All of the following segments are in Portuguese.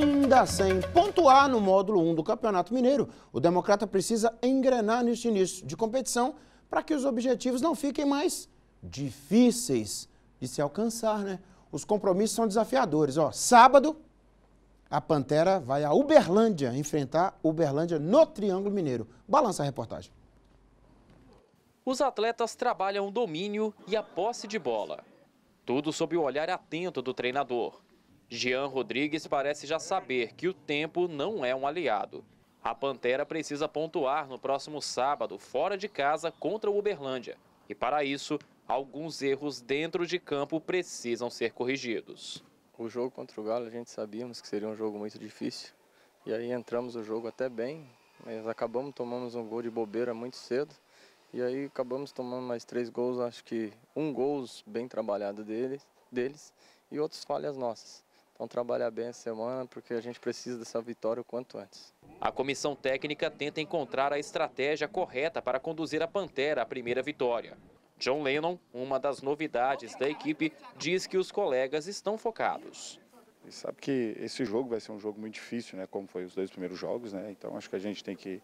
Ainda sem pontuar no módulo 1 do Campeonato Mineiro, o Democrata precisa engrenar neste início de competição para que os objetivos não fiquem mais difíceis de se alcançar, né? Os compromissos são desafiadores. Ó, sábado, a Pantera vai a Uberlândia enfrentar Uberlândia no Triângulo Mineiro. Balança a reportagem. Os atletas trabalham o domínio e a posse de bola. Tudo sob o olhar atento do treinador. Jean Rodrigues parece já saber que o tempo não é um aliado. A Pantera precisa pontuar no próximo sábado, fora de casa, contra o Uberlândia. E para isso, alguns erros dentro de campo precisam ser corrigidos. O jogo contra o Galo a gente sabíamos que seria um jogo muito difícil. E aí entramos o jogo até bem, mas acabamos tomamos um gol de bobeira muito cedo. E aí acabamos tomando mais três gols, acho que um gol bem trabalhado deles, deles e outras falhas nossas vão trabalhar bem essa semana porque a gente precisa dessa vitória o quanto antes. A comissão técnica tenta encontrar a estratégia correta para conduzir a Pantera à primeira vitória. John Lennon, uma das novidades da equipe, diz que os colegas estão focados. E sabe que esse jogo vai ser um jogo muito difícil, né? Como foi os dois primeiros jogos, né? Então acho que a gente tem que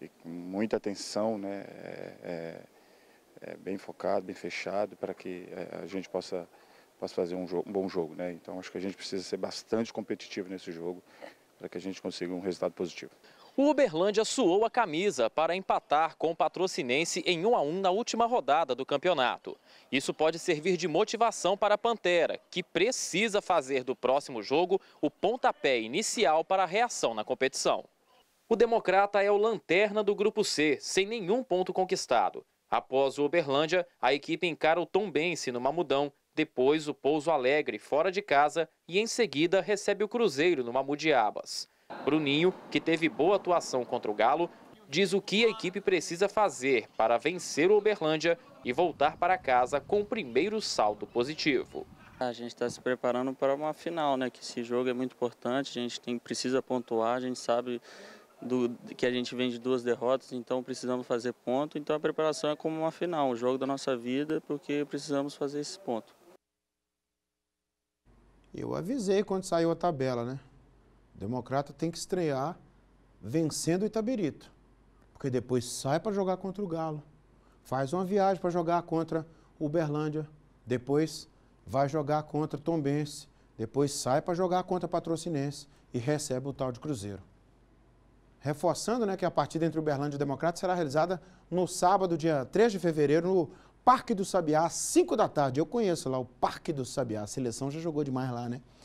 ir com muita atenção, né? É, é, é bem focado, bem fechado, para que é, a gente possa possa fazer um, jogo, um bom jogo. Né? Então acho que a gente precisa ser bastante competitivo nesse jogo para que a gente consiga um resultado positivo. O Uberlândia suou a camisa para empatar com o Patrocinense em 1 a 1 na última rodada do campeonato. Isso pode servir de motivação para a Pantera, que precisa fazer do próximo jogo o pontapé inicial para a reação na competição. O Democrata é o lanterna do Grupo C, sem nenhum ponto conquistado. Após o Uberlândia, a equipe encara o Tombense no Mamudão depois, o Pouso Alegre, fora de casa, e em seguida recebe o Cruzeiro no Mamudiabas. Bruninho, que teve boa atuação contra o Galo, diz o que a equipe precisa fazer para vencer o Uberlândia e voltar para casa com o primeiro saldo positivo. A gente está se preparando para uma final, né? Que esse jogo é muito importante, a gente tem, precisa pontuar, a gente sabe do, que a gente vem de duas derrotas, então precisamos fazer ponto. Então a preparação é como uma final, um jogo da nossa vida, porque precisamos fazer esse ponto. Eu avisei quando saiu a tabela, né? O democrata tem que estrear vencendo o Itabirito, porque depois sai para jogar contra o Galo, faz uma viagem para jogar contra o Uberlândia, depois vai jogar contra Tombense, depois sai para jogar contra Patrocinense e recebe o tal de Cruzeiro. Reforçando né, que a partida entre o Uberlândia e Democrata será realizada no sábado, dia 3 de fevereiro, no Parque do Sabiá, 5 da tarde. Eu conheço lá o Parque do Sabiá. A seleção já jogou demais lá, né?